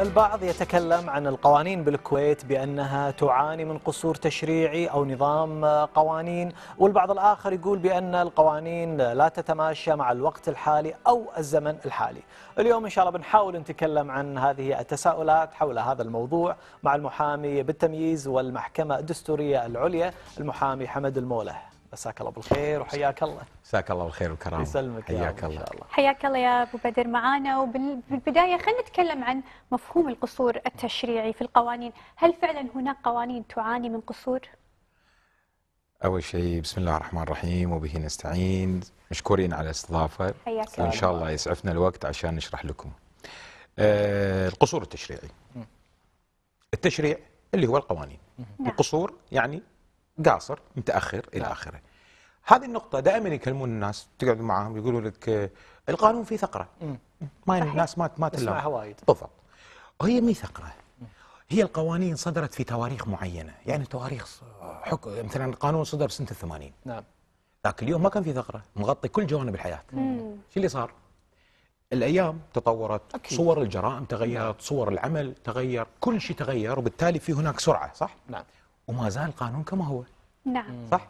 البعض يتكلم عن القوانين بالكويت بأنها تعاني من قصور تشريعي أو نظام قوانين والبعض الآخر يقول بأن القوانين لا تتماشى مع الوقت الحالي أو الزمن الحالي اليوم إن شاء الله بنحاول نتكلم عن هذه التساؤلات حول هذا الموضوع مع المحامي بالتمييز والمحكمة الدستورية العليا المحامي حمد الموله مساك الله بالخير وحياك الله مساك الله بالخير والكرامه يسلمك حياك الله. حياك الله يا ابو بدر معانا وبالبدايه خلينا نتكلم عن مفهوم القصور التشريعي في القوانين، هل فعلا هناك قوانين تعاني من قصور؟ اول شيء بسم الله الرحمن الرحيم وبه نستعين، مشكورين على الاستضافه حياك الله ان شاء الله يسعفنا الوقت عشان نشرح لكم. آه القصور التشريعي التشريع اللي هو القوانين نعم. القصور يعني قاصر متاخر الى نعم. اخره هذه النقطة دائما يكلمون الناس تقعد معاهم يقولوا لك آه، القانون فيه ثقرة ما الناس ما ما تسمعها وايد بالضبط هي مي ثقرة هي القوانين صدرت في تواريخ معينة يعني تواريخ حكم مثلا القانون صدر سنة الثمانين نعم ذاك اليوم ما كان في ثغره مغطي كل جوانب الحياه شو اللي صار الايام تطورت أكيد. صور الجرائم تغيرت نعم. صور العمل تغير كل شيء تغير وبالتالي في هناك سرعه صح نعم وما زال القانون كما هو نعم صح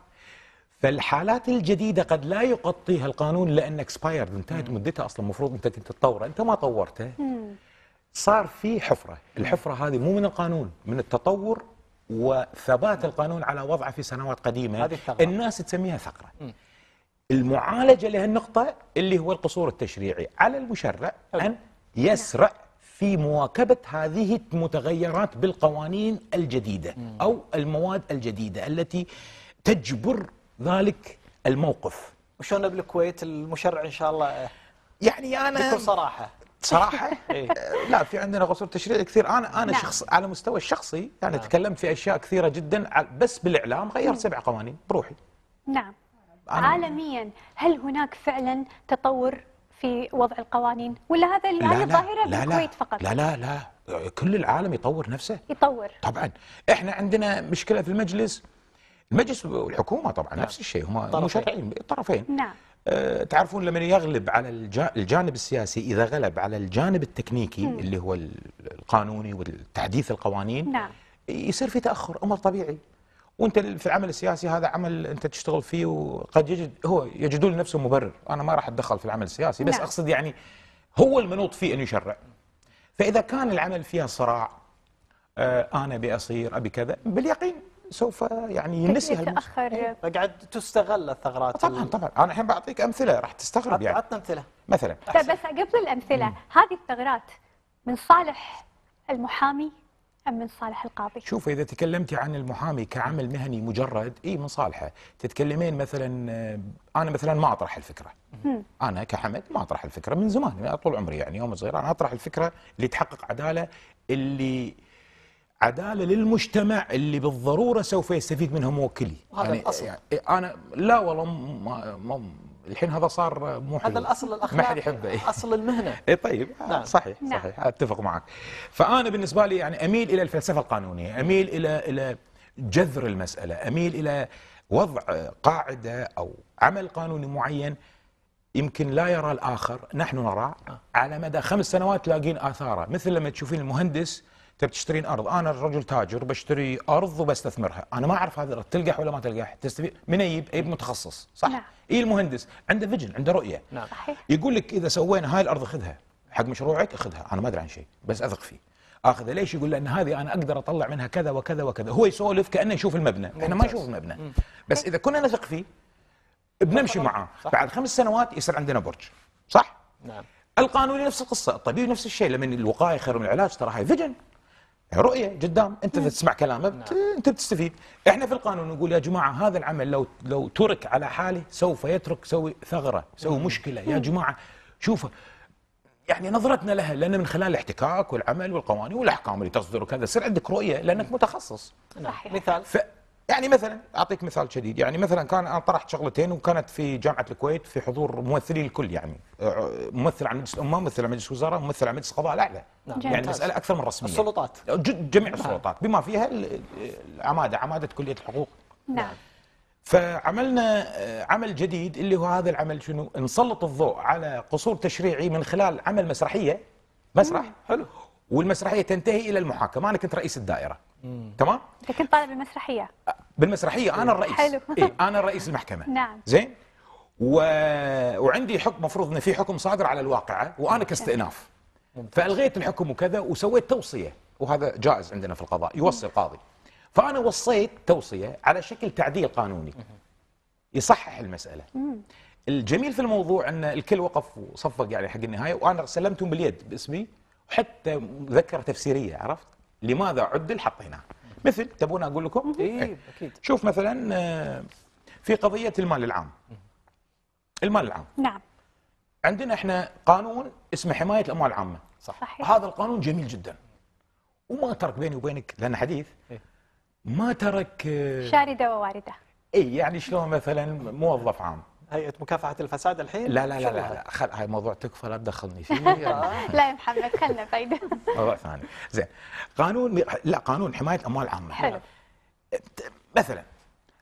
فالحالات الجديده قد لا يغطيها القانون لان اكسبايرد انتهت مدتها اصلا المفروض انت كنت تطوره انت ما طورته صار في حفره الحفره هذه مو من القانون من التطور وثبات القانون على وضعه في سنوات قديمه الناس تسميها ثغره المعالجه لهالنقطه اللي هو القصور التشريعي على المشرع ان يسرع في مواكبة هذه المتغيرات بالقوانين الجديدة أو المواد الجديدة التي تجبر ذلك الموقف وشلون بالكويت المشرع ان شاء الله يعني انا بكل صراحه صراحه إيه. لا في عندنا قصور تشريعي كثير انا انا لا. نعم. شخص على مستوى الشخصي يعني آه. تكلمت في اشياء كثيره جدا بس بالاعلام غيرت سبع قوانين بروحي نعم عالميا هل هناك فعلا تطور في وضع القوانين ولا هذا لا هذه الظاهره بالكويت فقط لا لا لا كل العالم يطور نفسه يطور طبعا احنا عندنا مشكله في المجلس المجلس والحكومه طبعا نعم. نفس الشيء هم مشرعين الطرفين نعم أه تعرفون لما يغلب على الجانب السياسي اذا غلب على الجانب التكنيكي م. اللي هو القانوني والتحديث القوانين نعم يصير في تاخر امر طبيعي وانت في العمل السياسي هذا عمل انت تشتغل فيه وقد يجد هو يجدون لنفسه مبرر انا ما راح اتدخل في العمل السياسي بس نعم. اقصد يعني هو المنوط فيه انه يشرع فاذا كان العمل فيها صراع آه انا ابي اصير ابي كذا باليقين سوف يعني ينسي هالمشكلة قاعد تستغل الثغرات طبعا طبعا انا الحين بعطيك امثله راح تستغرب يعني عطنا امثله مثلا طيب، بس قبل الامثله هذه الثغرات من صالح المحامي أم من صالح القاضي؟ شوف إذا تكلمتي عن المحامي كعمل مهني مجرد إي من صالحه، تتكلمين مثلا آه، أنا مثلا ما أطرح الفكرة. مم. أنا كحمد ما أطرح الفكرة من زمان من يعني طول عمري يعني يوم صغير أنا أطرح الفكرة اللي تحقق عدالة اللي عداله للمجتمع اللي بالضروره سوف يستفيد منها موكلي هذا يعني الاصل يعني إيه، انا لا والله ما ما الحين هذا صار مو حلو هذا الاصل الاخلاقي ما حد يحبه إيه. اصل المهنه اي طيب آه، نعم. صحيح نعم. صحيح اتفق معك فانا بالنسبه لي يعني اميل الى الفلسفه القانونيه اميل الى الى جذر المساله اميل الى وضع قاعده او عمل قانوني معين يمكن لا يرى الاخر نحن نرى آه. على مدى خمس سنوات تلاقين اثاره مثل لما تشوفين المهندس تبي تشترين ارض انا رجل تاجر بشتري ارض وبستثمرها انا ما اعرف هذا تلقح ولا ما تلقح تستفيد من اجيب اجيب متخصص صح نعم. اي المهندس عنده فيجن عنده رؤيه نعم. صحيح. يقول لك اذا سوينا هاي الارض خذها حق مشروعك اخذها انا ما ادري عن شيء بس اثق فيه اخذه ليش يقول لان هذه انا اقدر اطلع منها كذا وكذا وكذا هو يسولف كانه يشوف المبنى ممتاز. احنا ما نشوف المبنى مم. بس اذا كنا نثق فيه بنمشي معاه بعد خمس سنوات يصير عندنا برج صح نعم القانوني نفس القصه الطبيب نفس الشيء لما الوقايه خير من العلاج ترى هاي فيجن رؤيه قدام انت تسمع كلامه بت... نعم. انت بتستفيد احنا في القانون نقول يا جماعه هذا العمل لو لو ترك على حاله سوف يترك سوي ثغره سوي مشكله يا جماعه شوفوا يعني نظرتنا لها لان من خلال الاحتكاك والعمل والقوانين والاحكام اللي تصدر وكذا يصير عندك رؤيه لانك متخصص نعم. صحيح مثال يعني مثلا اعطيك مثال شديد يعني مثلا كان انا طرحت شغلتين وكانت في جامعه الكويت في حضور ممثلي الكل يعني أه، ممثل عن مجلس الامه ممثل عن مجلس وزاره ممثل عن مجلس قضاء الاعلى نعم. يعني مساله اكثر من رسميه السلطات جميع نعم. السلطات بما فيها العماده عماده كليه الحقوق نعم, نعم. فعملنا أه، عمل جديد اللي هو هذا العمل شنو نسلط الضوء على قصور تشريعي من خلال عمل مسرحيه مسرح مم. حلو والمسرحيه تنتهي الى المحاكمه انا كنت رئيس الدائره تمام انت كنت طالب المسرحيه بالمسرحيه انا الرئيس حلو إيه انا الرئيس المحكمه نعم زين و... وعندي حكم مفروض انه في حكم صادر على الواقعه وانا كاستئناف فالغيت الحكم وكذا وسويت توصيه وهذا جائز عندنا في القضاء يوصي القاضي فانا وصيت توصيه على شكل تعديل قانوني يصحح المساله الجميل في الموضوع ان الكل وقف وصفق يعني حق النهايه وانا سلمتهم باليد باسمي وحتى مذكره تفسيريه عرفت لماذا عدل حطيناه مثل تبون اقول لكم؟ اي اكيد شوف مثلا آه، في قضيه المال العام المال العام نعم عندنا احنا قانون اسمه حمايه الاموال العامه صح صحيح. هذا القانون جميل جدا وما ترك بيني وبينك لان حديث إيه. ما ترك آه، شارده ووارده اي يعني شلون مثلا موظف عام هيئه مكافحه الفساد الحين لا لا لا, لا, لا. خل... هاي موضوع تكفى لا تدخلني فيه آه. لا يا محمد خلنا فايده موضوع ثاني زين قانون لا قانون حمايه الاموال العامه حلو مثلا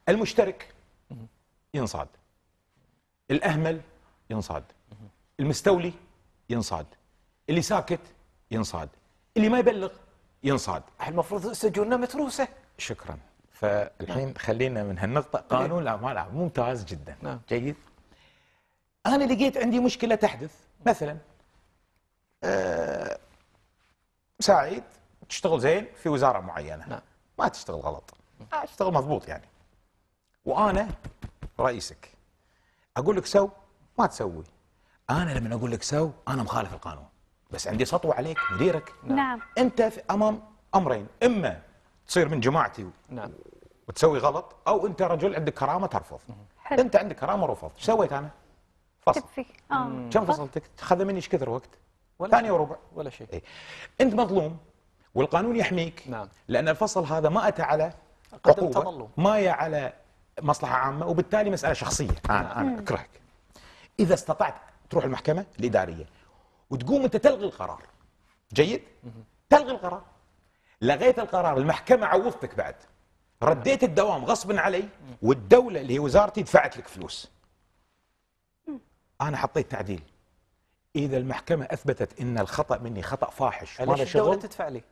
المشترك ينصاد الاهمل ينصاد المستولي ينصاد اللي ساكت ينصاد اللي ما يبلغ ينصاد المفروض سجوننا متروسه شكرا فالحين خلينا من هالنقطه إيه. قانون الاعمال العام ممتاز جدا نعم. جيد انا لقيت عندي مشكله تحدث مثلا أه سعيد تشتغل زين في وزاره معينه نعم. ما تشتغل غلط اشتغل آه، مضبوط يعني وانا رئيسك اقول لك سو ما تسوي انا لما اقول لك سو انا مخالف القانون بس عندي سطوه عليك مديرك نعم انت في امام امرين اما تصير من جماعتي نعم وتسوي غلط او انت رجل عندك كرامه ترفض حلو. انت عندك كرامه رفض ايش سويت انا؟ فصل تكفي اه كم فصلتك؟ خذ مني ايش كثر وقت؟ ولا ثانية وربع ولا شيء ايه. انت مظلوم والقانون يحميك نعم لان الفصل هذا ما اتى على تظلم ما يا على مصلحه عامه وبالتالي مساله شخصيه انا انا انا اكرهك اذا استطعت تروح المحكمه الاداريه وتقوم انت تلغي القرار جيد؟ مم. تلغي القرار لغيت القرار المحكمه عوضتك بعد رديت الدوام غصبا علي والدوله اللي هي وزارتي دفعت لك فلوس انا حطيت تعديل اذا المحكمه اثبتت ان الخطا مني خطا فاحش ما شغل الدوله تدفع لي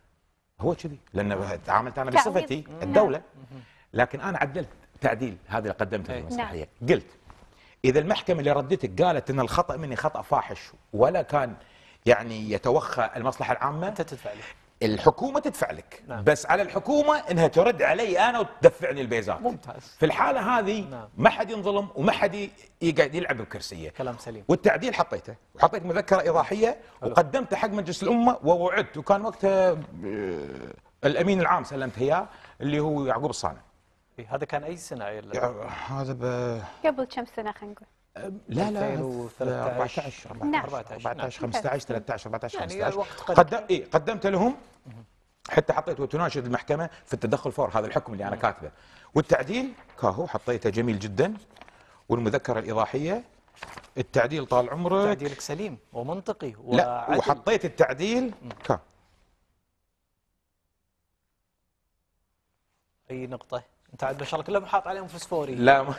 هو كذي لان آه. تعاملت انا بصفتي نعم. الدوله لكن انا عدلت تعديل هذا اللي قدمته في إيه. المسرحيه نعم. قلت اذا المحكمه اللي ردتك قالت ان الخطا مني خطا فاحش ولا كان يعني يتوخى المصلحه العامه انت تدفع لي الحكومه تدفع لك نعم. بس على الحكومه انها ترد علي انا وتدفعني البيزات ممتاز في الحاله هذه نعم. ما حد ينظلم وما حد يقعد يلعب بكرسيه كلام سليم والتعديل حطيته وحطيت مذكره اضاحيه وقدمته حق مجلس الامه ووعدت وكان وقتها آه، الامين العام سلمته اياه اللي هو يعقوب الصانع إيه، هذا كان اي سنه هذا قبل كم سنه خلينا نقول لا لا 2013 14 14 15 13 14 15 يعني الوقت قد إيه، قدمت لهم حتى حطيت وتناشد المحكمه في التدخل فور هذا الحكم اللي انا نعم. كاتبه والتعديل كاهو حطيته جميل جدا والمذكره الاضاحيه التعديل طال عمرك تعديلك سليم ومنطقي وعدل لا وحطيت التعديل كا اي نقطه انت عاد ما شاء الله كلهم حاط عليهم فسفوري لا ابو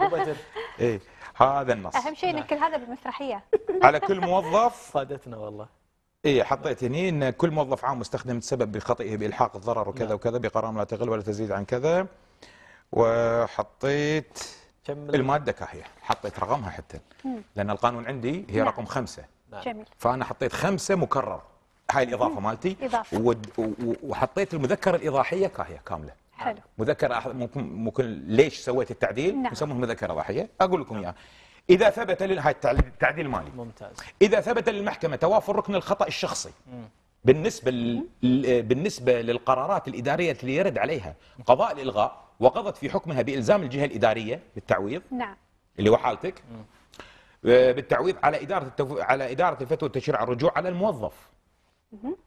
بدر ايه هذا النص اهم شيء ان نعم. كل هذا بالمسرحيه على كل موظف صادتنا والله اي حطيت هني ان كل موظف عام مستخدم سبب بخطئه بالحاق الضرر وكذا نعم. وكذا بقرار لا تقل ولا تزيد عن كذا وحطيت الماده كاهيه حطيت رقمها حتى لان القانون عندي هي نعم. رقم خمسه جميل فانا حطيت خمسه مكرر هاي الاضافه مالتي إضافة. وحطيت المذكره الاضاحيه كاهيه كامله حلو آه. مذكره ممكن ممكن ليش سويت التعديل نعم. يسمونه مذكره ضحيه اقول لكم اياها اذا ثبت لل... هاي التعديل مالي ممتاز اذا ثبت للمحكمه توافر ركن الخطا الشخصي بالنسبه ل... بالنسبه للقرارات الاداريه اللي يرد عليها قضاء الالغاء وقضت في حكمها بالزام الجهه الاداريه بالتعويض نعم اللي هو حالتك آه، بالتعويض على اداره التف... على اداره الفتوى والتشريع الرجوع على الموظف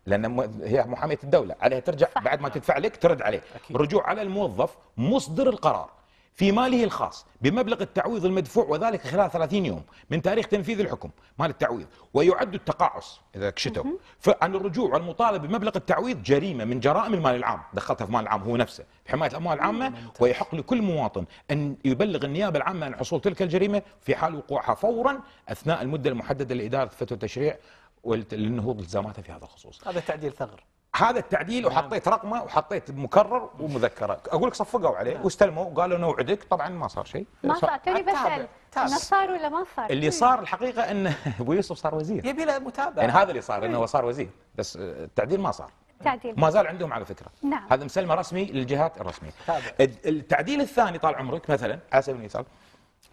لان هي محاميه الدوله عليها ترجع بعد ما تدفع لك ترد عليه رجوع على الموظف مصدر القرار في ماله الخاص بمبلغ التعويض المدفوع وذلك خلال 30 يوم من تاريخ تنفيذ الحكم مال التعويض ويعد التقاعس اذا كشتوا فعن الرجوع والمطالبه بمبلغ التعويض جريمه من جرائم المال العام دخلتها في المال العام هو نفسه بحمايه الاموال العامه ويحق لكل مواطن ان يبلغ النيابه العامه عن حصول تلك الجريمه في حال وقوعها فورا اثناء المده المحدده لاداره فتره التشريع للنهوض التزاماته في هذا الخصوص هذا تعديل ثغر هذا التعديل نعم. وحطيت رقمه وحطيت مكرر ومذكره اقول لك صفقوا عليه نعم. واستلموا وقالوا نوعدك طبعا ما صار شيء ما صار توني بسال انه صار ولا ما صار اللي طيب. صار الحقيقه انه ابو يوسف صار وزير يبي له متابعه يعني هذا اللي صار انه إيه. صار وزير بس التعديل ما صار تعديل ما زال عندهم على فكره نعم. هذا مسلمه رسمي للجهات الرسميه تابع. التعديل الثاني طال عمرك مثلا على سبيل المثال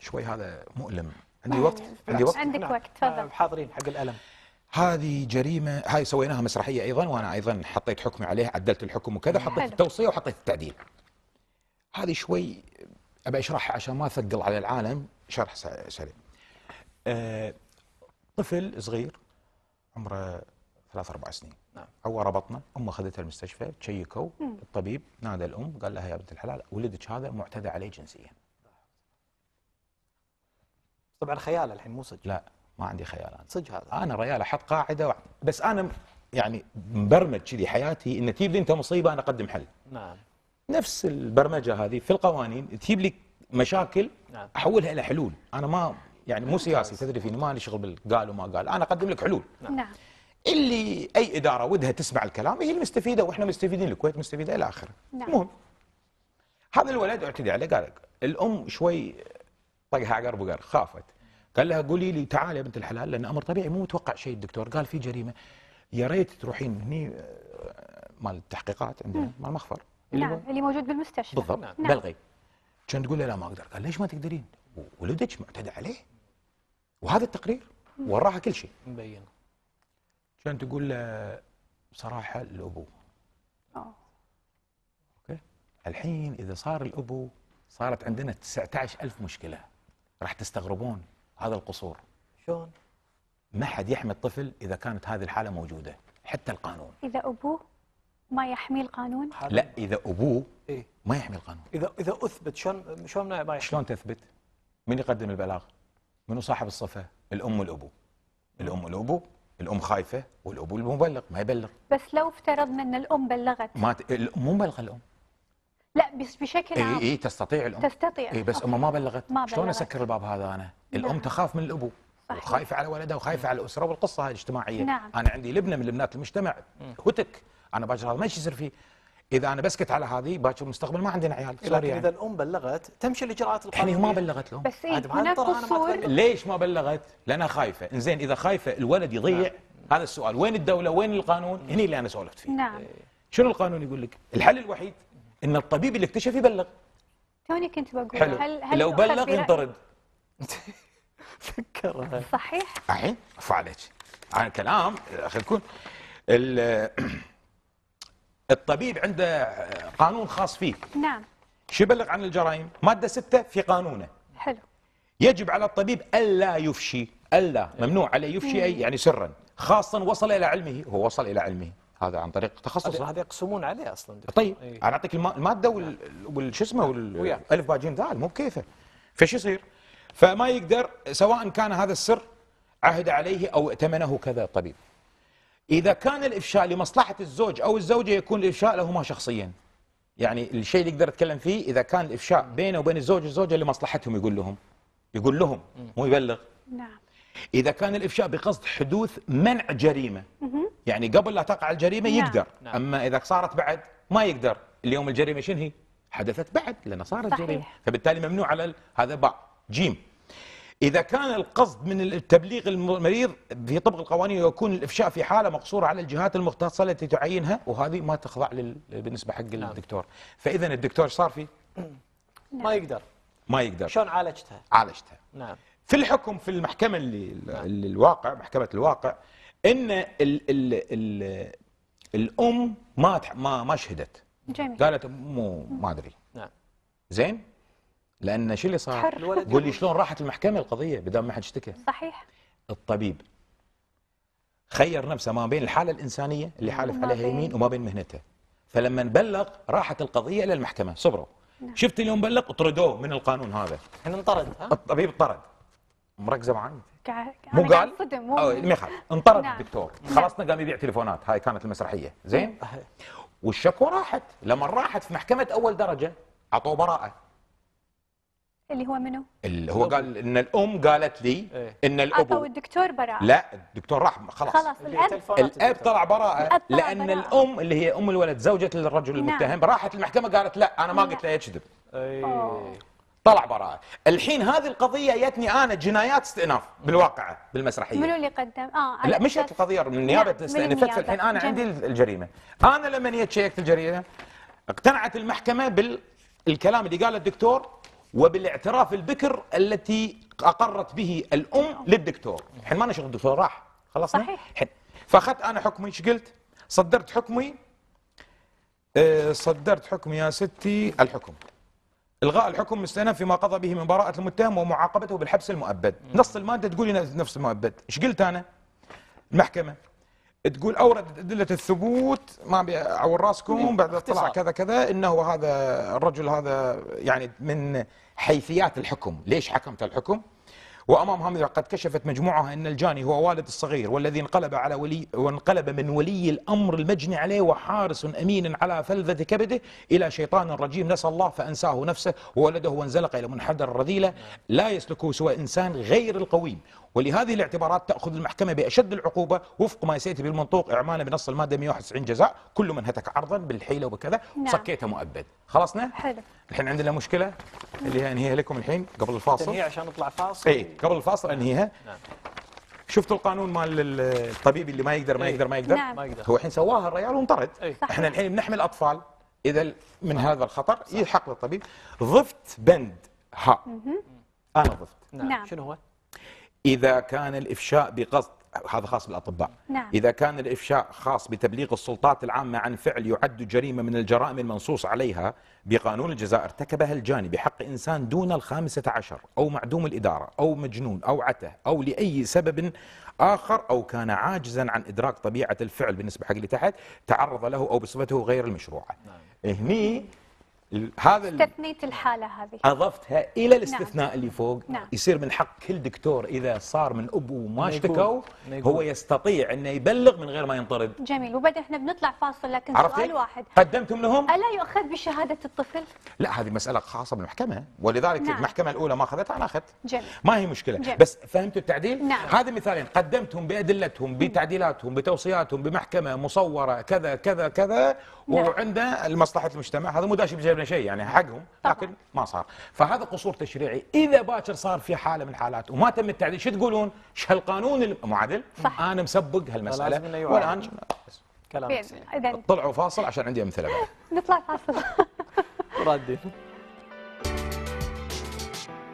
شوي هذا مؤلم عندي نعم. وقت عندي وقت عندك نعم. وقت تفضل حاضرين حق الالم هذه جريمه هاي سويناها مسرحيه ايضا وانا ايضا حطيت حكمي عليها عدلت الحكم وكذا حطيت التوصيه وحطيت التعديل هذه شوي ابى اشرحها عشان ما اثقل على العالم شرح سريع أه طفل صغير عمره ثلاث اربع سنين نعم هو ربطنا امه اخذتها المستشفى تشيكوا الطبيب نادى الام قال لها يا بنت الحلال ولدك هذا معتدى عليه جنسيا طبعا خيال الحين مو صدق لا ما عندي خيار انا صدق هذا انا ريال احط قاعده وع... بس انا يعني مبرمج كذي حياتي ان تجيب لي انت مصيبه انا اقدم حل نعم نفس البرمجه هذه في القوانين تجيب لي مشاكل نعم. احولها الى حلول انا ما يعني مو سياسي تدري فيني ما لي شغل بالقال وما قال انا اقدم لك حلول نعم. نعم, اللي اي اداره ودها تسمع الكلام هي المستفيده واحنا مستفيدين الكويت مستفيده الى اخره نعم. المهم هذا الولد اعتدي عليه قال الام شوي طقها عقرب وقر خافت قال لها قولي لي تعالي يا بنت الحلال لان امر طبيعي مو متوقع شيء الدكتور قال في جريمه يا ريت تروحين هني آه، مال التحقيقات عندنا مال المخفر نعم، اللي نعم اللي موجود بالمستشفى بالضبط نعم،, نعم. بلغي كان تقول له لا ما اقدر قال ليش ما تقدرين ولدك معتدى عليه وهذا التقرير وراها كل شيء مبين كان تقول له بصراحه الابو اه اوكي الحين اذا صار الابو صارت عندنا 19000 مشكله راح تستغربون هذا القصور شلون؟ ما حد يحمي الطفل اذا كانت هذه الحاله موجوده حتى القانون اذا ابوه ما يحمي القانون؟ لا اذا ابوه إيه. ما يحمي القانون اذا اذا اثبت شلون شلون ما يحمي؟ شلون تثبت؟ من يقدم البلاغ؟ منو صاحب الصفه؟ الام والابو الام والابو الام خايفه والابو المبلغ ما يبلغ بس لو افترضنا ان الام بلغت ما ت... مو مبلغه الام بشكل إيه، عام اي اي تستطيع الام تستطيع اي بس امه ما بلغت ما شلون اسكر الباب هذا انا؟ نعم. الام تخاف من الابو وخايفه على ولدها وخايفه على الاسره والقصه هاي الاجتماعيه نعم. انا عندي لبنه من لبنات المجتمع هتك انا باكر هذا ما يصير فيه اذا انا بسكت على هذه باكر المستقبل ما عندنا عيال لكن يعني. اذا الام بلغت تمشي الاجراءات القانونيه يعني ما بلغت الام بس إيه؟ هناك قصور ليش ما بلغت؟ لانها خايفه انزين اذا خايفه الولد يضيع نعم. هذا السؤال وين الدوله وين القانون؟ هني اللي انا سولفت فيه نعم شنو القانون يقول لك؟ الحل الوحيد ان الطبيب اللي اكتشف يبلغ توني كنت بقول حلو. هل هل لو بلغ ينطرد فكرها صحيح الحين عفوا عليك عن كلام خلينا نكون الطبيب عنده قانون خاص فيه نعم شو يبلغ عن الجرائم ماده 6 في قانونه حلو يجب على الطبيب الا يفشي الا ممنوع عليه يفشي اي يعني سرا خاصه وصل الى علمه هو وصل الى علمه هذا عن طريق تخصص هذا يقسمون عليه اصلا دكتور. طيب ايه. انا اعطيك الماده وال... والش اسمه والالف باجين ذال مو بكيفه فش يصير؟ فما يقدر سواء كان هذا السر عهد عليه او ائتمنه كذا الطبيب. اذا كان الافشاء لمصلحه الزوج او الزوجه يكون الافشاء لهما شخصيا. يعني الشيء اللي يقدر يتكلم فيه اذا كان الافشاء بينه وبين الزوج والزوجه لمصلحتهم يقول لهم يقول لهم مو يبلغ نعم إذا كان الإفشاء بقصد حدوث منع جريمة يعني قبل لا تقع الجريمة نعم. يقدر نعم. أما إذا صارت بعد ما يقدر اليوم الجريمة شنو هي؟ حدثت بعد لأن صارت صحيح. جريمة فبالتالي ممنوع على هذا باء جيم إذا كان القصد من التبليغ المريض في طبق القوانين يكون الإفشاء في حالة مقصورة على الجهات المختصة التي تعينها وهذه ما تخضع لل... بالنسبة حق نعم. الدكتور فإذا الدكتور صار فيه؟ ما يقدر ما يقدر شلون عالجتها؟ عالجتها نعم في الحكم في المحكمة اللي اللي الواقع محكمة الواقع ان ال ال ال الام ما ما ما شهدت جميل قالت مو ما ادري نعم زين لان شو اللي صار؟ قول لي شلون راحت المحكمه القضيه بدون ما حد اشتكى صحيح الطبيب خير نفسه ما بين الحاله الانسانيه اللي حالف عليها يمين وما بين مهنته فلما بلغ راحت القضيه الى المحكمه صبروا نعم. شفت اليوم بلغ اطردوه من القانون هذا احنا انطرد ها؟ الطبيب طرد مركزه معي مو قال ميخال انطرد نعم. الدكتور نعم. خلاص قام يبيع تليفونات هاي كانت المسرحيه زين أه. والشكوى راحت لما راحت في محكمه اول درجه اعطوه براءه اللي هو منو؟ اللي هو قال ان الام قالت لي إيه. ان الاب اعطوا الدكتور براءه لا الدكتور راح خلاص خلاص الاب الاب طلع براءه لان براءة. الام اللي هي ام الولد زوجة الرجل نعم. المتهم نعم. راحت المحكمه قالت لا انا ما قلت لا يكذب طلع براءة الحين هذه القضية يتني أنا جنايات استئناف بالواقع بالمسرحية منو اللي قدم؟ آه لا مشيت القضية من نيابة استئناف الحين أنا عندي الجريمة أنا لما نيت شيكت الجريمة اقتنعت المحكمة بالكلام اللي قاله الدكتور وبالاعتراف البكر التي أقرت به الأم للدكتور الحين ما شغل الدكتور راح خلصنا؟ صحيح فأخذت أنا حكمي ايش قلت؟ صدرت حكمي آه، صدرت حكمي يا ستي الحكم إلغاء الحكم مستئنفا فيما قضى به من براءة المتهم ومعاقبته بالحبس المؤبد نص المادة تقول نفس المؤبد إيش قلت أنا المحكمة تقول أورد أدلة الثبوت ما أعور راسكم بعد اطلع كذا كذا إنه هذا الرجل هذا يعني من حيثيات الحكم ليش حكمت الحكم وأمامها قد كشفت مجموعها أن الجاني هو والد الصغير والذي انقلب على ولي وانقلب من ولي الأمر المجني عليه وحارس أمين على فلذة كبده إلى شيطان رجيم نسى الله فأنساه نفسه وولده وانزلق إلى منحدر الرذيلة لا يسلكه سوى إنسان غير القويم ولهذه الاعتبارات تأخذ المحكمة بأشد العقوبة وفق ما يسيت بالمنطوق إعمالا بنص المادة 191 جزاء كل من هتك عرضا بالحيلة وبكذا نعم. صكيته مؤبد خلصنا؟ حلو الحين عندنا مشكلة اللي هي أنهيها لكم الحين قبل الفاصل تنهي عشان نطلع فاصل اي قبل الفاصل أنهيها نعم شفتوا القانون مال الطبيب اللي ما يقدر ما إيه. يقدر ما يقدر, نعم. ما يقدر. هو الحين سواها الرجال وانطرد إيه. احنا الحين بنحمل اطفال اذا من هذا الخطر يلحق للطبيب ضفت بند ها انا ضفت نعم, نعم. شنو هو؟ إذا كان الإفشاء بقصد هذا خاص بالأطباء نعم. إذا كان الإفشاء خاص بتبليغ السلطات العامة عن فعل يعد جريمة من الجرائم المنصوص عليها بقانون الجزاء ارتكبها الجاني بحق إنسان دون الخامسة عشر أو معدوم الإدارة أو مجنون أو عته أو لأي سبب آخر أو كان عاجزا عن إدراك طبيعة الفعل بالنسبة حق اللي تحت تعرض له أو بصفته غير المشروعة نعم. هني هذا استثنيت الحاله هذه اضفتها الى نعم. الاستثناء نعم. اللي فوق نعم. يصير من حق كل دكتور اذا صار من أبو وما اشتكوا هو يستطيع انه يبلغ من غير ما ينطرد جميل وبعدين احنا بنطلع فاصل لكن سؤال واحد قدمتم لهم الا يؤخذ بشهاده الطفل لا هذه مساله خاصه بالمحكمه ولذلك نعم. المحكمه الاولى ما اخذتها انا اخذت جميل. ما هي مشكله جميل. بس فهمتوا التعديل نعم. هذا مثالين قدمتهم بادلتهم بتعديلاتهم بتوصياتهم بمحكمه مصوره كذا كذا كذا نعم. وعنده المصلحة المجتمع هذا مو داش جبنا شيء يعني حقهم لكن ما صار فهذا قصور تشريعي اذا باكر صار في حاله من الحالات وما تم التعديل شو تقولون ايش هالقانون المعدل صح. انا مسبق هالمساله والان كلام طلعوا فاصل عشان عندي امثله بعد نطلع فاصل رادين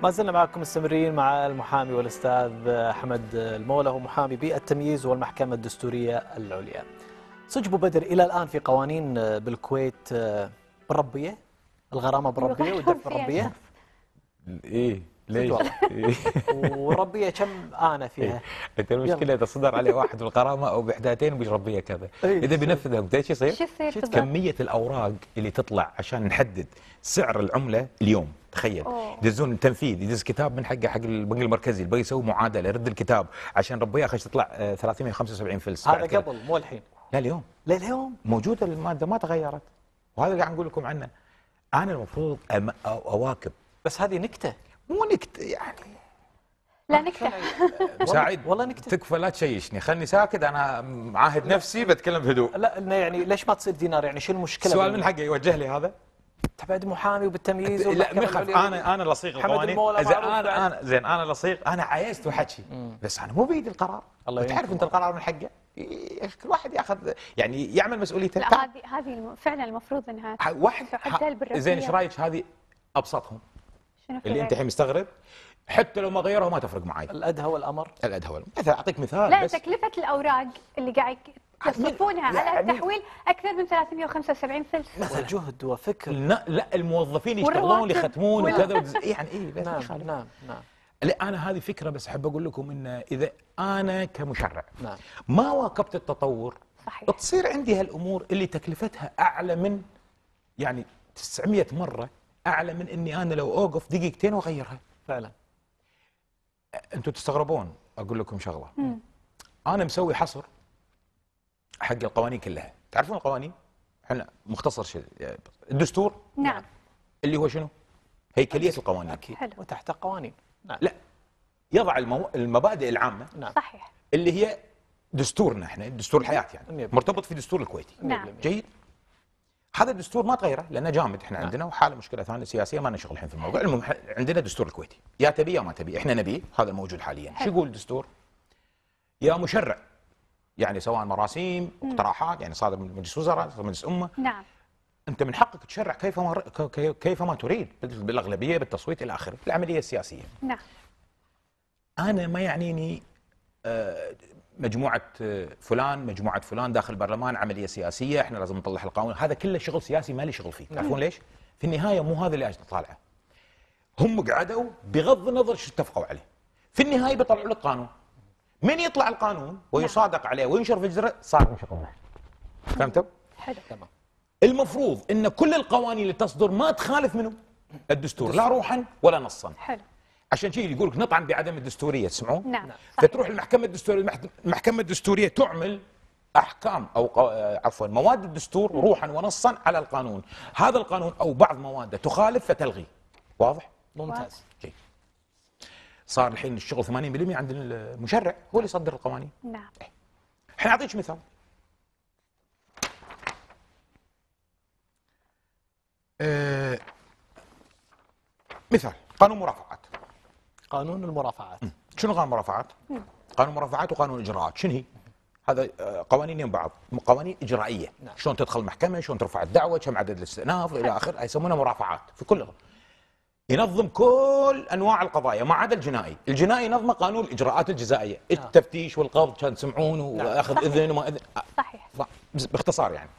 ما زلنا معكم مستمرين مع المحامي والاستاذ حمد المولى هو محامي بالتمييز والمحكمه الدستوريه العليا. سجبوا بدر الى الان في قوانين بالكويت مربيه الغرامه أيوة، بربيه والدفع بالربيه ايه ليش؟ إيه. وربيه كم انا إيه. فيها؟ انت المشكله اذا صدر عليه واحد بالغرامه او بحداتين وبربيه كذا، إيه، اذا بينفذها ايش يصير؟ شو يصير؟ كميه الاوراق اللي تطلع عشان نحدد سعر العمله اليوم تخيل يدزون تنفيذ يدز كتاب من حقه حق البنك المركزي يبغى يسوي معادله يرد الكتاب عشان ربيه خش تطلع 375 آه، فلس هذا قبل مو الحين لا اليوم لا اليوم موجوده الماده ما تغيرت وهذا اللي قاعد نقول لكم عنه انا المفروض اواكب بس هذه نكته مو نكته يعني لا نكته مساعد والله نكته تكفى لا تشيشني خلني ساكت انا معاهد نفسي بتكلم بهدوء لا انه يعني ليش ما تصير دينار يعني شو المشكله سؤال من حقه يوجه لي هذا تبعد محامي وبالتمييز لا ما يخاف انا انا لصيق القوانين اذا انا انا زين انا لصيق انا عايزت وحكي بس انا مو بايدي القرار الله تعرف انت القرار من حقه إيه، إيه، كل واحد ياخذ يعني يعمل مسؤوليته لا هذه هذه فعلا المفروض انها واحد زين ايش رايك هذه ابسطهم شنو اللي انت الحين مستغرب حتى لو ما غيره ما تفرق معي الادهى والامر الادهى والامر مثلا اعطيك مثال لا بس. تكلفه الاوراق اللي قاعد يصرفونها على يعني التحويل اكثر من 375 فلس هذا جهد وفكر لا لا الموظفين يشتغلون يختمون وكذا يعني ايه بس نعم نعم نعم لا انا هذه فكره بس احب اقول لكم ان اذا انا كمشرع نعم. ما واكبت التطور صحيح. تصير عندي هالامور اللي تكلفتها اعلى من يعني 900 مره اعلى من اني انا لو اوقف دقيقتين واغيرها فعلا انتم تستغربون اقول لكم شغله مم. انا مسوي حصر حق القوانين كلها تعرفون القوانين احنا مختصر شيء الدستور نعم اللي هو شنو هيكليه القوانين أكيد. حلو. وتحت قوانين نعم. لا يضع المو... المبادئ العامه نعم. صحيح اللي هي دستورنا احنا دستور الحياه يعني مرتبط في دستور الكويتي نعم. جيد هذا الدستور ما تغيره لانه جامد احنا نعم. عندنا وحاله مشكله ثانيه سياسيه ما نشغل الحين في الموضوع المهم عندنا الدستور الكويتي يا تبي يا ما تبي احنا نبي هذا الموجود حاليا شو يقول الدستور يا مشرع يعني سواء مراسيم اقتراحات يعني صادر من مجلس وزراء صادر مجلس امه نعم انت من حقك تشرع كيف ما كيف ما تريد بالاغلبيه بالتصويت الى اخره العمليه السياسيه نعم انا ما يعنيني آه، مجموعه آه، فلان مجموعه فلان داخل البرلمان عمليه سياسيه احنا لازم نطلع القانون هذا كله شغل سياسي ما لي شغل فيه نعم. تعرفون ليش في النهايه مو هذا اللي اجت طالعه هم قعدوا بغض النظر شو اتفقوا عليه في النهايه بيطلعوا لك قانون من يطلع القانون ويصادق نعم. عليه وينشر في الجزيره صار منشق النهج فهمتوا؟ حلو تمام المفروض ان كل القوانين اللي تصدر ما تخالف منه الدستور لا روحا ولا نصا حلو عشان شيء يقول لك نطعن بعدم الدستوريه تسمعون؟ نعم, نعم. فتروح المحكمه الدستوريه المحكمه الدستوريه تعمل احكام او آه، عفوا مواد الدستور نعم. روحا ونصا على القانون، هذا القانون او بعض مواده تخالف فتلغي واضح؟ ممتاز صار الحين الشغل 80% عند المشرع هو اللي يصدر القوانين نعم الحين اعطيك مثال أه مثال قانون مرافعات قانون المرافعات شنو قانون المرافعات؟ قانون المرافعات وقانون الاجراءات شنو هي؟ هذا آه، قوانين يم بعض قوانين اجرائيه نعم. شلون تدخل المحكمه شلون ترفع الدعوه كم عدد الاستئناف والى اخره يسمونها مرافعات في كل ينظم كل انواع القضايا ما عدا الجنائي، الجنائي نظمه قانون الاجراءات الجزائيه، نعم. التفتيش والقبض كان تسمعون نعم. واخذ صحيح. اذن وما اذن صحيح باختصار يعني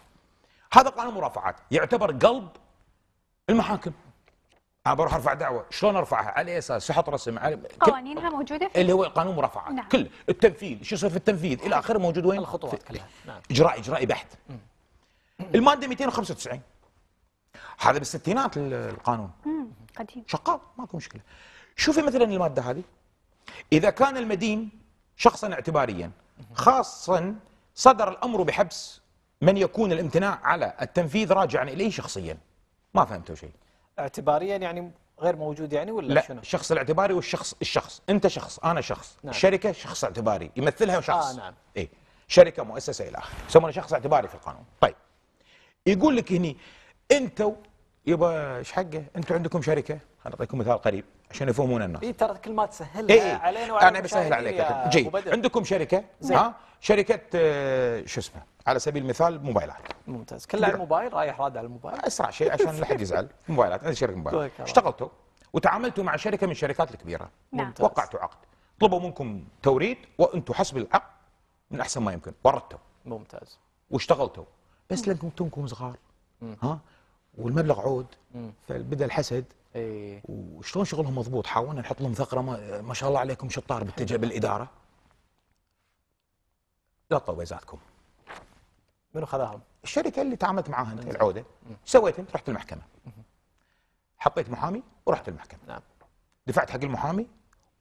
هذا قانون مرافعات يعتبر قلب المحاكم انا بروح ارفع دعوه، شلون ارفعها؟ على اساس احط رسم على قوانينها موجوده في اللي هو قانون مرافعات نعم. كله التنفيذ، شو يصير في التنفيذ؟ الى اخره موجود وين؟ الخطوات كلها نعم اجراء اجرائي بحت. الماده 295 هذا بالستينات القانون مم. قديم شقاق ماكو مشكله شوفي مثلا الماده هذه اذا كان المدين شخصا اعتباريا خاصا صدر الامر بحبس من يكون الامتناع على التنفيذ راجعا اليه شخصيا ما فهمتوا شيء اعتباريا يعني غير موجود يعني ولا لا شنو؟ الشخص الاعتباري والشخص الشخص انت شخص انا شخص نعم. شركه شخص اعتباري يمثلها شخص اه نعم اي شركه مؤسسه الى اخره يسمونه شخص اعتباري في القانون طيب يقول لك هني انتوا يبا ايش حقه؟ انتم عندكم شركه خليني اعطيكم مثال قريب عشان يفهمون الناس. اي ترى كل ما تسهل إيه, إيه. علينا وعلى انا بسهل عليك جيد عندكم شركه زين. ها شركه آه، شو اسمه على سبيل المثال موبايلات. ممتاز كله على الموبايل رايح راد على الموبايل. آه، اسرع شيء عشان لا حد يزعل موبايلات انا شركه موبايل طيب، اشتغلتوا وتعاملتوا مع شركه من الشركات الكبيره. نعم. ممتاز. وقعتوا عقد طلبوا منكم توريد وانتم حسب العقد من احسن ما يمكن وردتوا. ممتاز. واشتغلتوا بس لانكم تنكم صغار ها والمبلغ عود فبدا الحسد ايه وشلون شغلهم مضبوط حاولنا نحط لهم ثقره ما, ما شاء الله عليكم شطار بالتج... بالاداره قطوا بيزاتكم منو خذاهم؟ الشركه اللي تعاملت معاها انت العوده سويت انت رحت المحكمه حطيت محامي ورحت المحكمه نعم دفعت حق المحامي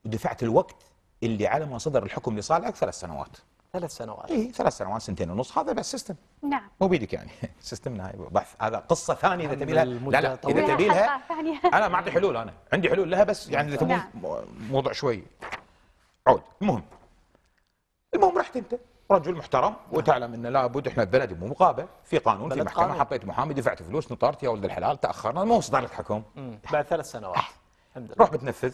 ودفعت الوقت اللي على ما صدر الحكم لصالحك ثلاث سنوات ثلاث سنوات اي ثلاث سنوات سنتين ونص هذا بس سيستم نعم مو بيدك يعني سيستمنا بحث هذا قصه ثانيه اذا تبي لها لا لا اذا تبي لها انا ما عندي حلول انا عندي حلول لها بس يعني اذا تبون نعم. موضوع شوي عود المهم المهم رحت انت رجل محترم نعم. وتعلم ان لابد احنا بلد مو مقابل في قانون في محكمه قانون. حطيت محامي دفعت فلوس نطرت يا ولد الحلال تاخرنا مو صدر الحكم بعد ثلاث سنوات الحمد لله روح بتنفذ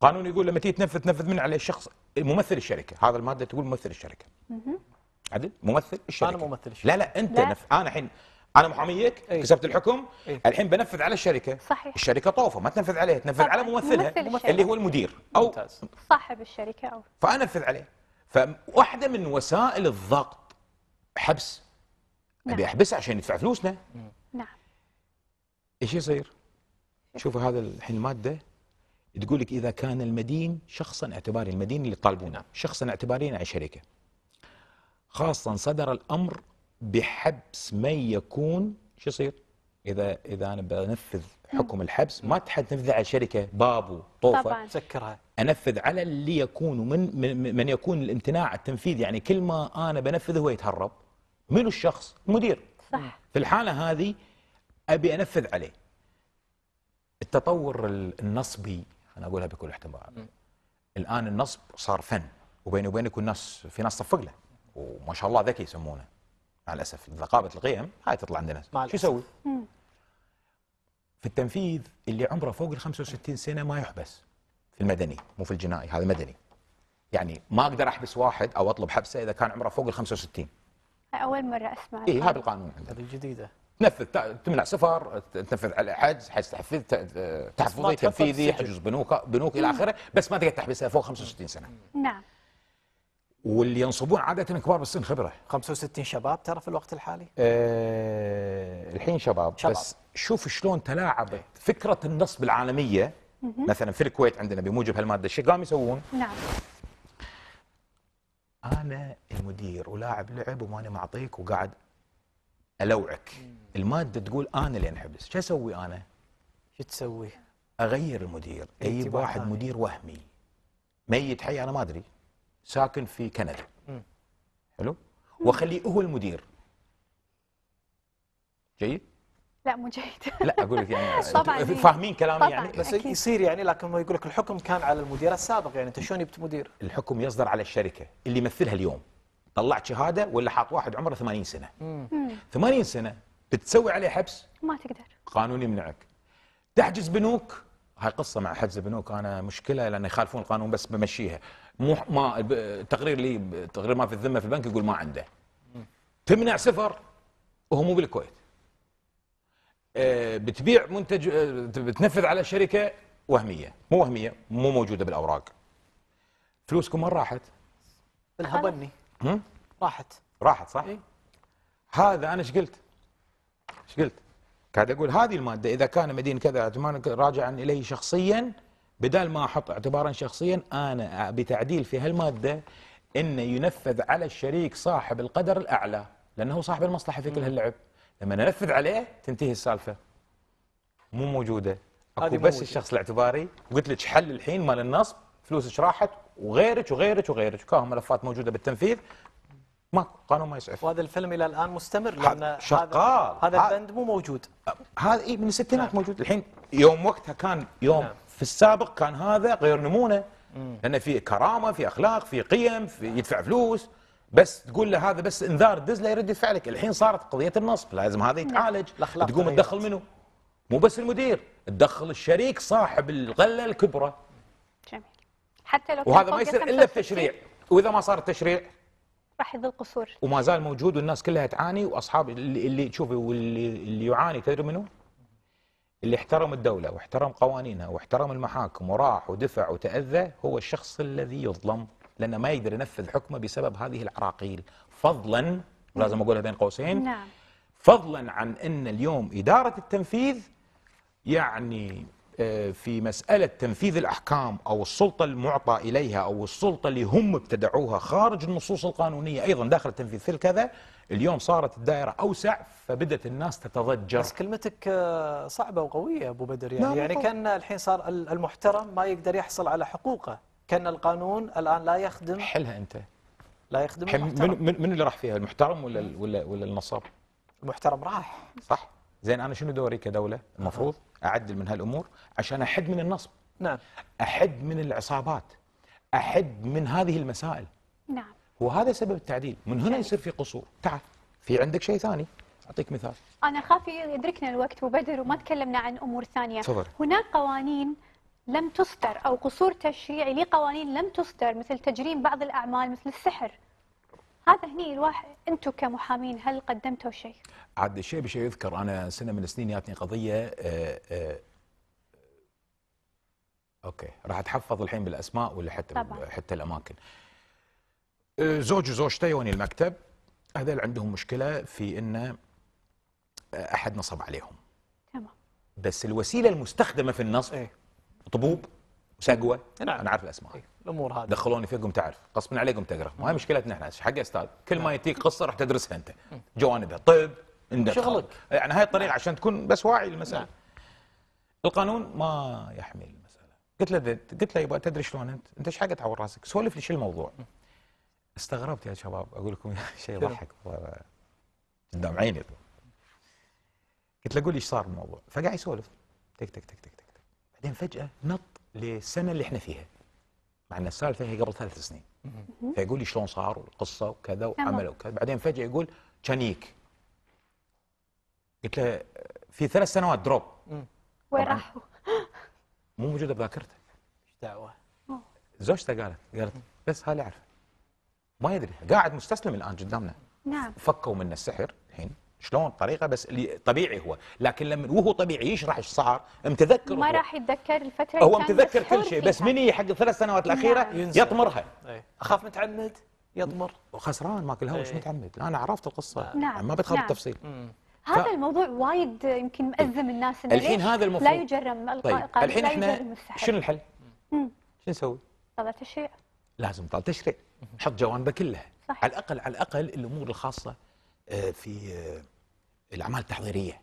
قانون يقول لما تيجي تنفذ تنفذ من على الشخص ممثل الشركه هذا الماده تقول ممثل الشركه عدل ممثل الشركه انا ممثل الشركه لا لا انت لا. نف... انا الحين انا محاميك أيه. كسبت الحكم أيه. الحين بنفذ على الشركه صحيح الشركه طوفه ما تنفذ عليها تنفذ على ممثلها ممثل اللي هو المدير او ممتاز. صاحب الشركه او فانفذ عليه فواحده من وسائل الضغط حبس نعم. ابي احبسه عشان يدفع فلوسنا نعم ايش يصير؟ شوفوا هذا الحين الماده تقول لك اذا كان المدين شخصا اعتباري المدين اللي طالبونه شخصا اعتباريا على شركه خاصه صدر الامر بحبس من يكون شو يصير؟ اذا اذا انا بنفذ حكم الحبس ما حد تنفذه على شركه بابو طوفه طبعا سكرها انفذ على اللي يكون من, من يكون الامتناع التنفيذ يعني كل ما انا بنفذه هو يتهرب منو الشخص؟ المدير صح في الحاله هذه ابي انفذ عليه التطور النصبي انا اقولها بكل احتمال الان النصب صار فن وبيني وبينك الناس في ناس صفق له وما شاء الله ذكي يسمونه مع الاسف ذقابه القيم هاي تطلع عند الناس شو يسوي؟ في التنفيذ اللي عمره فوق ال 65 سنه ما يحبس في المدني مو في الجنائي هذا مدني يعني ما اقدر احبس واحد او اطلب حبسه اذا كان عمره فوق ال 65 اول مره اسمع اي هذا القانون عندنا هذه الجديده تنفذ تمنع سفر تنفذ على حجز حجز تحفيز تحفظي تنفيذي حجز بنوك بنوك الى اخره بس ما تقدر تحبسها فوق 65 سنه نعم واللي ينصبون عاده كبار بالسن خبره 65 شباب ترى في الوقت الحالي أه الحين شباب, شباب بس شوف شلون تلاعبت فكره النصب العالميه مثلا في الكويت عندنا بموجب هالماده ايش قاموا يسوون نعم انا المدير ولاعب لعب وماني معطيك وقاعد الوعك الماده تقول انا اللي انحبس شو اسوي انا شو تسوي اغير المدير اجيب واحد عني. مدير وهمي ميت حي انا ما ادري ساكن في كندا حلو واخليه هو المدير جيد لا مو جيد لا اقول لك يعني إيه. فاهمين كلامي يعني. طبعًا. يعني بس أكيد. يصير يعني لكن يقول لك الحكم كان على المدير السابق يعني انت شلون جبت مدير الحكم يصدر على الشركه اللي يمثلها اليوم طلعت شهاده ولا حاط واحد عمره 80 سنه مم. 80 سنه بتسوي عليه حبس ما تقدر قانون يمنعك تحجز بنوك هاي قصه مع حجز بنوك انا مشكله لان يخالفون القانون بس بمشيها مو ما تقرير لي تقرير ما في الذمه في البنك يقول ما عنده تمنع سفر وهو مو بالكويت آه، بتبيع منتج آه، بتنفذ على شركه وهميه مو وهميه مو موجوده بالاوراق فلوسكم وين راحت؟ بالهبني هم؟ راحت راحت صح؟ إيه؟ هذا انا ايش قلت؟ ايش قلت؟ قاعد اقول هذه الماده اذا كان مدين كذا اعتمادا راجعا اليه شخصيا بدال ما احط اعتبارا شخصيا انا بتعديل في هالماده انه ينفذ على الشريك صاحب القدر الاعلى لانه هو صاحب المصلحه في كل هاللعب لما ننفذ عليه تنتهي السالفه مو موجوده اكو بس الشخص الاعتباري قلت لك حل الحين مال النصب فلوسك راحت وغيرك وغيرك وغيرك كاهم ملفات موجوده بالتنفيذ ماكو قانون ما يسعف وهذا الفيلم الى الان مستمر لان شغال هذا البند مو موجود هذا اي من الستينات نعم. موجود الحين يوم وقتها كان يوم نعم. في السابق كان هذا غير نمونه لان في كرامه في اخلاق في قيم في يدفع فلوس بس تقول له هذا بس انذار دز له يرد يدفع لك الحين صارت قضيه النصب لازم هذا يتعالج نعم. تقوم تدخل منه مو بس المدير تدخل الشريك صاحب الغله الكبرى حتى لو وهذا ما يصير الا بتشريع واذا ما صار التشريع راح يظل قصور وما زال موجود والناس كلها تعاني واصحاب اللي, اللي تشوفي واللي اللي يعاني تدري منو؟ اللي احترم الدولة واحترم قوانينها واحترم المحاكم وراح ودفع وتأذى هو الشخص الذي يظلم لأنه ما يقدر ينفذ حكمه بسبب هذه العراقيل فضلا لازم أقولها بين قوسين نعم. فضلا عن أن اليوم إدارة التنفيذ يعني في مسألة تنفيذ الأحكام أو السلطة المعطى إليها أو السلطة اللي هم ابتدعوها خارج النصوص القانونية أيضا داخل التنفيذ في الكذا اليوم صارت الدائرة أوسع فبدت الناس تتضجر بس كلمتك آه، صعبة وقوية أبو بدر يعني, يعني كان الحين صار المحترم ما يقدر يحصل على حقوقه كان القانون الآن لا يخدم حلها أنت لا يخدم المحترم من, من, من اللي راح فيها المحترم ولا, ولا, ولا النصاب المحترم راح صح زين أنا شنو دوري كدولة المفروض اعدل من هالامور عشان احد من النصب نعم احد من العصابات احد من هذه المسائل نعم وهذا سبب التعديل من هنا نعم. يصير في قصور تعال في عندك شيء ثاني اعطيك مثال انا خاف يدركنا الوقت وبدر وما تكلمنا عن امور ثانيه صبر. هناك قوانين لم تصدر او قصور تشريعي لقوانين لم تصدر مثل تجريم بعض الاعمال مثل السحر هذا هني الواحد انتم كمحامين هل قدمتوا شيء؟ عاد الشيء بشيء يذكر انا سنه من السنين جاتني قضيه آآ آه، آآ آه، اوكي راح اتحفظ الحين بالاسماء ولا حتى حتى الاماكن آه، زوج وزوجته يوني المكتب هذول عندهم مشكله في ان احد نصب عليهم تمام بس الوسيله المستخدمه في النصب ايه؟ طبوب وسقوه نعم. انا عارف الاسماء ايه؟ الامور هذه دخلوني فيكم تعرف غصبا عليكم تقرا ما هي مشكلتنا احنا حق استاذ كل ما يتيك قصه راح تدرسها انت جوانبها طب عندك شغلك يعني هاي الطريقه نعم. عشان تكون بس واعي للمساله نعم. القانون ما يحمي المساله قلت له قلت له يبا تدري شلون انت انت ايش حق تعور راسك سولف لي شو الموضوع استغربت يا شباب اقول لكم شيء يضحك قدام عيني قلت له قول لي ايش صار الموضوع فقاعد يسولف تك تك تك تك تك بعدين فجاه نط للسنه اللي احنا فيها مع ان السالفه هي قبل ثلاث سنين فيقول لي شلون صار والقصه وكذا وعمله وكذا بعدين فجاه يقول تشانيك قلت له في ثلاث سنوات دروب وين راحوا؟ مو موجوده بذاكرته ايش دعوه زوجته قالت قالت بس هالي اعرفه ما يدري قاعد مستسلم الان قدامنا نعم فكوا منه السحر الحين شلون طريقه بس اللي طبيعي هو لكن لما وهو طبيعي ايش راح صار متذكر ما راح يتذكر الفتره هو متذكر كل شيء بس من حق الثلاث سنوات نعم. الاخيره نعم. يطمرها ايه. اخاف متعمد يضمر وخسران ماكل هوا مش متعمد انا عرفت القصه نعم. نعم. ما بدخل نعم. بالتفصيل مم. هذا ف... الموضوع وايد يمكن مأزم الناس إن الحين هذا المفروض لا يجرم القائد طيب. الحين احنا شنو الحل؟ شنو نسوي؟ طلع تشريع لازم طال تشريع نحط جوانبه كلها صح. على الاقل على الاقل الامور الخاصه آه، في آه، الاعمال التحضيريه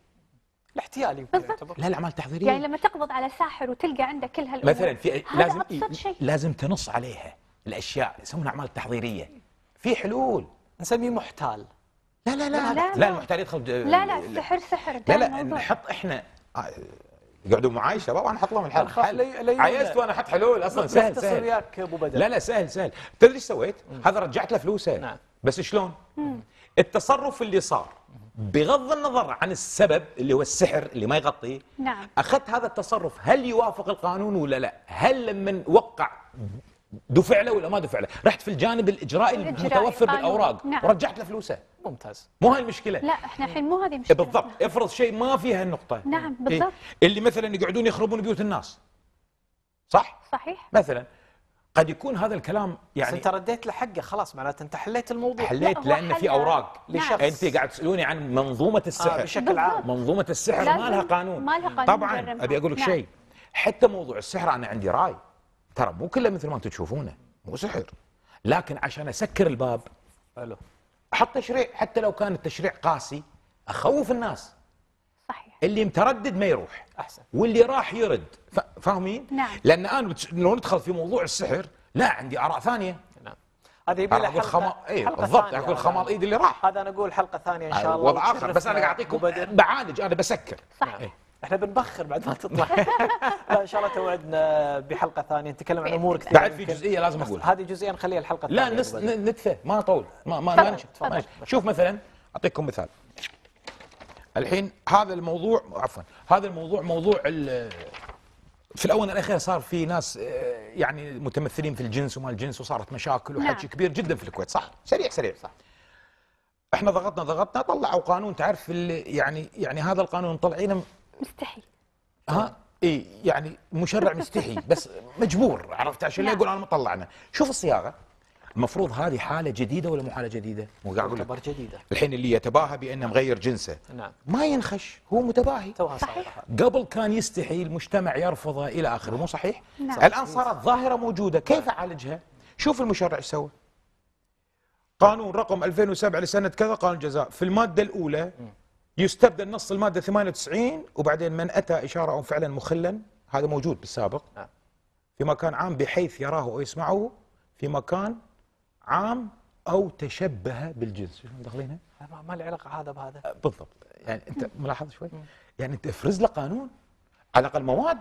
الاحتيالي يعتبر لا الاعمال التحضيريه يعني لما تقبض على ساحر وتلقى عنده كل هالامور مثلا في لازم شيء. لازم تنص عليها الاشياء يسمونها اعمال تحضيريه في حلول نسميه محتال لا لا لا لا, لا المحتال يدخل لا لا السحر سحر لا لا نحط احنا آه، يقعدوا معاي شباب انا احط لهم الحل حل عايزت وانا احط حلول اصلا سهل سهل وياك ابو بدر لا لا سهل سهل تدري ايش سويت؟ هذا رجعت له فلوسه نعم بس شلون؟ التصرف اللي صار بغض النظر عن السبب اللي هو السحر اللي ما يغطيه نعم اخذت هذا التصرف هل يوافق القانون ولا لا؟ هل لما وقع دفع له ولا ما دفع له؟ رحت في الجانب الاجرائي المتوفر بالاوراق نعم. ورجعت له فلوسه ممتاز مو هاي المشكله لا احنا الحين مو هذه المشكله بالضبط نعم. افرض شيء ما فيها النقطه نعم إيه؟ بالضبط اللي مثلا يقعدون يخربون بيوت الناس صح؟ صحيح مثلا قد يكون هذا الكلام يعني بس انت رديت لحقه خلاص معناته انت حليت الموضوع حليت لا لان في اوراق نعم. لشخص انت نعم. قاعد تسالوني عن منظومه آه، السحر آه بشكل عام منظومه السحر ما لها قانون ما لها قانون طبعا ابي اقول لك نعم. شيء حتى موضوع السحر انا عندي راي ترى مو كله مثل ما انتم تشوفونه مو سحر لكن عشان اسكر الباب حلو احط تشريع حتى لو كان التشريع قاسي اخوف الناس اللي متردد ما يروح احسن واللي راح يرد فاهمين نعم. لان انا بتش... لو ندخل في موضوع السحر لا عندي اراء ثانيه نعم هذه يبي لها حلقه, بالضبط اقول خمار ايد اللي راح هذا انا اقول حلقه ثانيه ان شاء آه، الله وضع اخر بس انا قاعد اعطيكم بعالج انا بسكر صح إيه؟ احنا بنبخر بعد ما تطلع لا ان شاء الله توعدنا بحلقه ثانيه نتكلم عن امور كثيره بعد في جزئيه لازم اقول هذه جزئيه نخليها الحلقه الثانيه لا نتفه ما طول ما ما, ما نشوف مثلا اعطيكم مثال الحين هذا الموضوع عفوا هذا الموضوع موضوع في الاول الاخيره صار في ناس آه، يعني متمثلين في الجنس وما الجنس وصارت مشاكل وحكي نعم. كبير جدا في الكويت صح سريع سريع صح احنا ضغطنا ضغطنا طلعوا قانون تعرف يعني يعني هذا القانون مطلعينه مستحي ها اي يعني مشرع مستحي بس مجبور عرفت عشان لا نعم. يقول انا مطلعنا شوف الصياغه المفروض هذه حاله جديده ولا مو حاله جديده؟ مو قاعد اقول جديده الحين اللي يتباهى بانه مغير جنسه نعم ما ينخش هو متباهي صحيح قبل كان يستحي المجتمع يرفضه الى اخره مو صحيح؟ نعم. الان صارت ظاهره موجوده كيف اعالجها؟ شوف المشرع ايش سوى؟ قانون رقم 2007 لسنه كذا قانون الجزاء في الماده الاولى يستبدل نص الماده 98 وبعدين من اتى اشاره او فعلا مخلا هذا موجود بالسابق نعم. في مكان عام بحيث يراه او يسمعه في مكان عام او تشبه بالجنس شوف داخلين ما لي علاقه هذا بهذا آه، بالضبط يعني انت ملاحظ شوي يعني انت افرز له قانون على الاقل مواد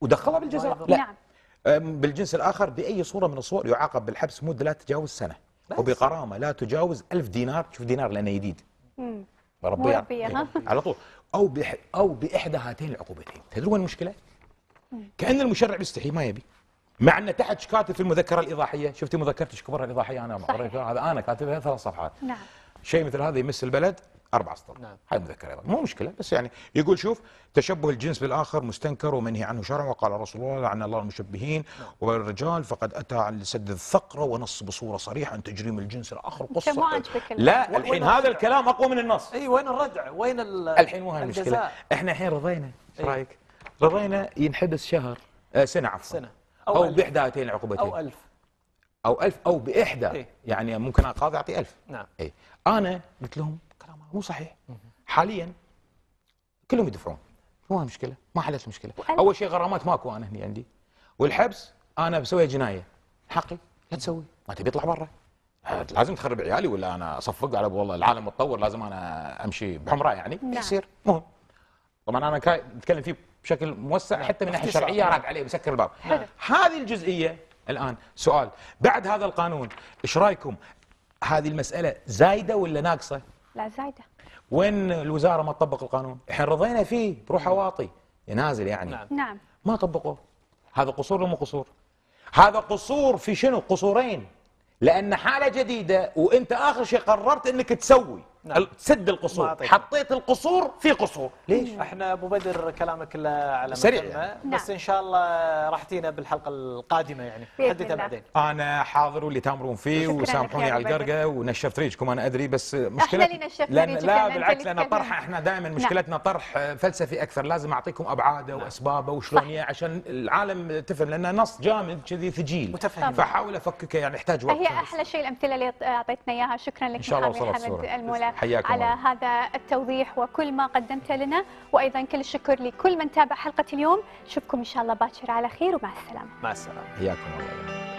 ودخلها بالجنس لا نعم. بالجنس الاخر باي صوره من الصور يعاقب بالحبس مده لا تتجاوز سنه وبغرامه لا تجاوز ألف دينار شوف دينار لانه جديد مربية على طول او بح او باحدى هاتين العقوبتين تدرون المشكله؟ كان المشرع بيستحي ما يبي مع ان تحت كاتب في المذكره الايضاحيه شفتي مذكرتي كبرها الايضاحيه انا صحيح. هذا انا كاتبها ثلاث صفحات نعم شيء مثل هذا يمس البلد اربع سطور نعم هاي مذكره ايضا مو مشكله بس يعني يقول شوف تشبه الجنس بالاخر مستنكر ومنهي عنه شرع وقال رسول الله لعن الله المشبهين نعم. والرجال فقد اتى عن لسد الثقره ونص بصوره صريحه عن تجريم الجنس الاخر قصه ما لا الحين هذا الكلام اقوى من النص اي وين الردع وين الحين مو المشكله احنا الحين رضينا ايش رايك؟ رضينا ينحبس شهر آه سنه عفوا سنه أو, أو بإحدى هاتين العقوبتين أو ألف أو ألف أو بإحدى إيه؟ يعني ممكن القاضي يعطي ألف نعم إيه؟ أنا قلت لهم كلام مو صحيح حاليا كلهم يدفعون مو مشكلة ما حلت المشكلة أول شيء غرامات ماكو أنا هني عندي والحبس أنا بسوي جناية حقي لا تسوي ما تبي اطلع برا لازم تخرب عيالي ولا انا اصفق على والله العالم متطور لازم انا امشي بحمراء يعني نعم. يصير مهم طبعا انا كاي... اتكلم فيه بشكل موسع نعم. حتى من ناحيه شرعيه راك نعم. عليه مسكر الباب نعم. هذه الجزئيه الان سؤال بعد هذا القانون ايش رايكم هذه المساله زايده ولا ناقصه لا زايده وين الوزاره ما تطبق القانون احنا رضينا فيه بروح واطي ينازل يعني نعم. نعم ما طبقوه هذا قصور ولا مو قصور هذا قصور في شنو قصورين لان حاله جديده وانت اخر شيء قررت انك تسوي نعم. سد القصور حطيت القصور في قصور ليش احنا ابو بدر كلامك لا على سريع يعني. نعم. بس ان شاء الله راح تينا بالحلقه القادمه يعني حددها بعدين انا حاضر واللي تامرون فيه وسامحوني على القرقه ونشفت ريجكم انا ادري بس مشكله احنا اللي نشفت لا, لا بالعكس لان طرح احنا دائما نعم. مشكلتنا طرح فلسفي اكثر لازم اعطيكم ابعاده نعم. واسبابه وشلون عشان العالم تفهم لان نص جامد كذي ثجيل متفهم فحاول افككه يعني يحتاج وقت هي احلى شيء الامثله اللي اعطيتنا اياها شكرا لك ان شاء الله وصلت الصوره حياكم على الله. هذا التوضيح وكل ما قدمته لنا وايضا كل الشكر لكل من تابع حلقه اليوم نشوفكم ان شاء الله باكر على خير ومع السلامه مع السلامه حياكم الله